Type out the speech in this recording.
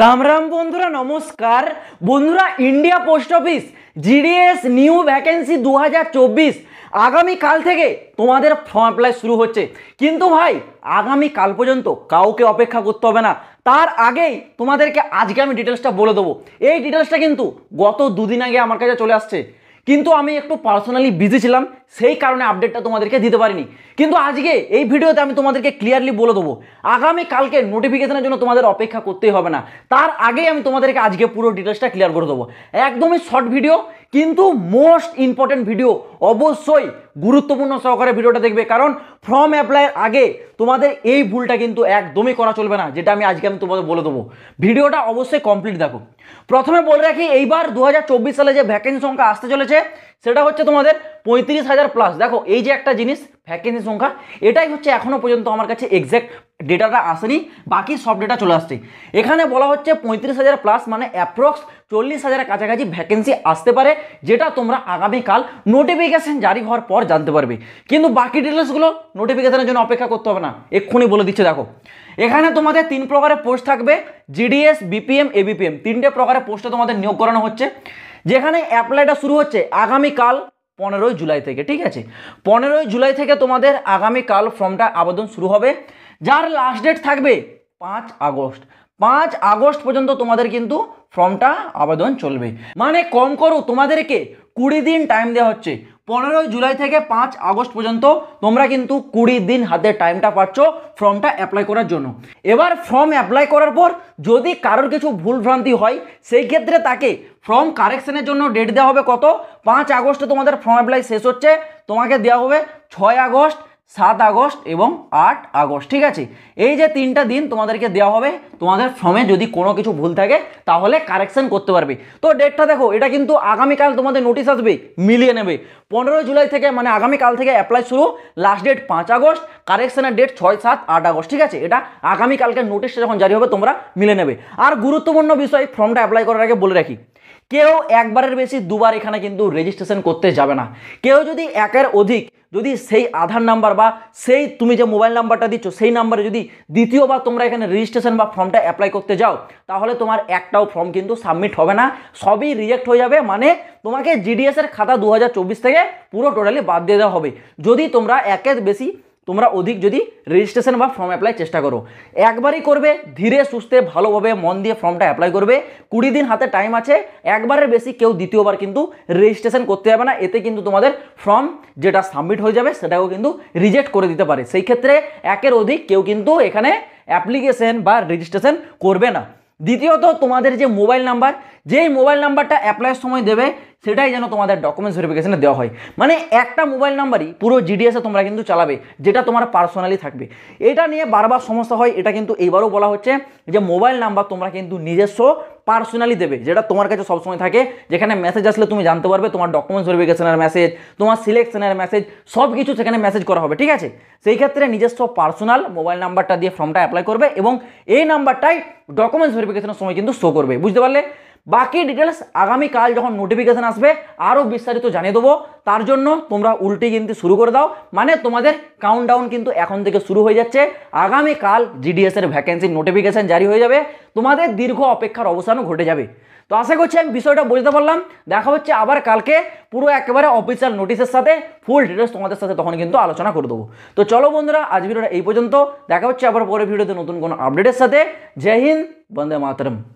রাম রাম বন্ধুরা নমস্কার বন্ধুরা India post office GDS new vacancy দু হাজার চব্বিশ আগামীকাল থেকে তোমাদের ফর্ম অ্যাপ্লাই শুরু হচ্ছে কিন্তু ভাই আগামী কাল পর্যন্ত কাউকে অপেক্ষা করতে হবে না তার আগেই তোমাদেরকে আজকে আমি ডিটেলসটা বলে দেবো এই ডিটেলসটা কিন্তু গত দুদিন আগে আমার কাছে চলে আসছে কিন্তু আমি একটু পার্সোনালি বিজি ছিলাম সেই কারণে আপডেটটা তোমাদেরকে দিতে পারিনি কিন্তু আজকে এই ভিডিওতে আমি তোমাদেরকে ক্লিয়ারলি বলে দেবো আগামী কালকে নোটিফিকেশনের জন্য তোমাদের অপেক্ষা করতেই হবে না তার আগেই আমি তোমাদেরকে আজকে পুরো ডিটেলসটা ক্লিয়ার করে দেবো একদমই শর্ট ভিডিও কিন্তু মোস্ট ইম্পর্টেন্ট ভিডিও অবশ্যই গুরুত্বপূর্ণ সহকারে ভিডিওটা দেখবে কারণ ফর্ম অ্যাপ্লাইয়ের আগে তোমাদের এই ভুলটা কিন্তু একদমই করা চলবে না যেটা আমি আজকে আমি তোমাদের বলে দেবো ভিডিওটা অবশ্যই কমপ্লিট দেখো প্রথমে বলে রাখি এইবার দু সালে যে ভ্যাকেন্সি সংখ্যা আসতে চলেছে সেটা হচ্ছে তোমাদের পঁয়ত্রিশ হাজার প্লাস দেখো এই যে একটা জিনিস ভ্যাকেন্সি সংখ্যা এটাই হচ্ছে এখনও পর্যন্ত আমার কাছে এক্স্যাক্ট ডেটাটা আসেনি বাকি সব ডেটা চলে আসছে এখানে বলা হচ্ছে পঁয়ত্রিশ হাজার প্লাস মানে অ্যাপ্রক্স চল্লিশ হাজারের কাছাকাছি ভ্যাকেন্সি আসতে পারে যেটা তোমরা আগামীকাল নোটিফিকেশান জারি হওয়ার পর জানতে পারবে কিন্তু বাকি ডিটেলসগুলো নোটিফিকেশানের জন্য অপেক্ষা করতে হবে না এক্ষুনি বলে দিচ্ছে দেখো এখানে তোমাদের তিন প্রকারের পোস্ট থাকবে জিডিএস বিপিএম এবিপিএম তিনটে প্রকারের পোস্টে তোমাদের নিয়োগ করানো হচ্ছে যেখানে অ্যাপ্লাইটা শুরু হচ্ছে আগামীকাল পনেরোই জুলাই থেকে ঠিক আছে পনেরোই জুলাই থেকে তোমাদের আগামীকাল ফর্মটা আবেদন শুরু হবে যার লাস্ট ডেট থাকবে পাঁচ আগস্ট পাঁচ আগস্ট পর্যন্ত তোমাদের কিন্তু ফর্মটা আবেদন চলবে মানে কম করো তোমাদেরকে কুড়ি দিন টাইম দেওয়া হচ্ছে পনেরোই জুলাই থেকে পাঁচ আগস্ট পর্যন্ত তোমরা কিন্তু কুড়ি দিন হাতে টাইমটা পাচ্ছ ফর্মটা অ্যাপ্লাই করার জন্য এবার ফর্ম অ্যাপ্লাই করার পর যদি কারোর কিছু ভুলভ্রান্তি হয় সেই ক্ষেত্রে তাকে ফর্ম কারেকশনের জন্য ডেট দেওয়া হবে কত পাঁচ আগস্টে তোমাদের ফর্ম অ্যাপ্লাই শেষ হচ্ছে তোমাকে দেওয়া হবে ছয় আগস্ট সাত আগস্ট এবং আট আগস্ট ঠিক আছে এই যে তিনটা দিন তোমাদেরকে দেওয়া হবে তোমাদের ফর্মে যদি কোনো কিছু ভুল থাকে তাহলে কারেকশন করতে পারবে তো ডেটটা দেখো এটা কিন্তু আগামীকাল তোমাদের নোটিশ আসবে মিলিয়ে নেবে পনেরোই জুলাই থেকে মানে আগামীকাল থেকে অ্যাপ্লাই শুরু লাস্ট ডেট পাঁচ আগস্ট কারেকশনের ডেট ছয় সাত আট আগস্ট ঠিক আছে এটা আগামীকালকে নোটিশটা যখন জারি হবে তোমরা মিলে নেবে আর গুরুত্বপূর্ণ বিষয় ফর্মটা অ্যাপ্লাই করার আগে বলে রাখি কেউ একবারের বেশি দুবার এখানে কিন্তু রেজিস্ট্রেশন করতে যাবে না কেউ যদি একের অধিক যদি সেই আধার নাম্বার বা সেই তুমি যে মোবাইল নাম্বারটা দিচ্ছ সেই নাম্বারে যদি দ্বিতীয়বার তোমরা এখানে রেজিস্ট্রেশন বা ফর্মটা অ্যাপ্লাই করতে যাও তাহলে তোমার একটাও ফর্ম কিন্তু সাবমিট হবে না সবই রিজেক্ট হয়ে যাবে মানে তোমাকে জিডিএসের খাতা দু থেকে পুরো টোটালি বাদ দিয়ে দেওয়া হবে যদি তোমরা একের বেশি তোমরা অধিক যদি রেজিস্ট্রেশন বা ফর্ম অ্যাপ্লাই চেষ্টা করো একবারই করবে ধীরে সুস্থে ভালোভাবে মন দিয়ে ফর্মটা অ্যাপ্লাই করবে কুড়ি দিন হাতে টাইম আছে একবারের বেশি কেউ দ্বিতীয়বার কিন্তু রেজিস্ট্রেশন করতে যাবে না এতে কিন্তু তোমাদের ফর্ম যেটা সাবমিট হয়ে যাবে সেটাকেও কিন্তু রিজেক্ট করে দিতে পারে সেই ক্ষেত্রে একের অধিক কেউ কিন্তু এখানে অ্যাপ্লিকেশন বা রেজিস্ট্রেশন করবে না দ্বিতীয়ত তোমাদের যে মোবাইল নাম্বার যেই মোবাইল নাম্বারটা অ্যাপ্লাইয়ের সময় দেবে সেটাই যেন তোমাদের ডকুমেন্টস ভেরিফিকেশানে দেওয়া হয় মানে একটা মোবাইল নাম্বারই পুরো জিডিএসে তোমরা কিন্তু চালাবে যেটা তোমার পার্সোনালি থাকবে এটা নিয়ে বারবার সমস্যা হয় এটা কিন্তু এইবারও বলা হচ্ছে যে মোবাইল নাম্বার তোমরা কিন্তু নিজস্ব পার্সোনালি দেবে যেটা তোমার কাছে সবসময় থাকে যেখানে মেসেজ আসলে তুমি জানতে পারবে তোমার ডকুমেন্টস ভেরিফিকেশনের মেসেজ তোমার সিলেকশনের মেসেজ সব কিছু সেখানে মেসেজ করা হবে ঠিক আছে সেই ক্ষেত্রে নিজস্ব পার্সোনাল মোবাইল নাম্বারটা দিয়ে ফর্মটা অ্যাপ্লাই করবে এবং এই নাম্বারটাই ডকুমেন্টস ভেরিফিকেশনের সময় কিন্তু শো করবে বুঝতে পারলে বাকি ডিটেলস আগামীকাল যখন নোটিফিকেশান আসবে আরও বিস্তারিত জানিয়ে দেবো তার জন্য তোমরা উল্টি কিন্তু শুরু করে দাও মানে তোমাদের কাউন্টডাউন কিন্তু এখন থেকে শুরু হয়ে যাচ্ছে আগামীকাল জিডিএসের ভ্যাকেন্সির নোটিফিকেশান জারি হয়ে যাবে তোমাদের দীর্ঘ অপেক্ষার অবসানও ঘটে যাবে তো আশা করছি আমি বিষয়টা বুঝতে পারলাম দেখা হচ্ছে আবার কালকে পুরো একেবারে অফিসিয়াল নোটিশের সাথে ফুল ডিটেলস তোমাদের সাথে তখন কিন্তু আলোচনা করে দেবো তো চলো বন্ধুরা আজ ভিডিওটা এই পর্যন্ত দেখা হচ্ছে আবার পরে ভিডিওতে নতুন কোনো আপডেটের সাথে জয় হিন্দ বন্দে মাতরম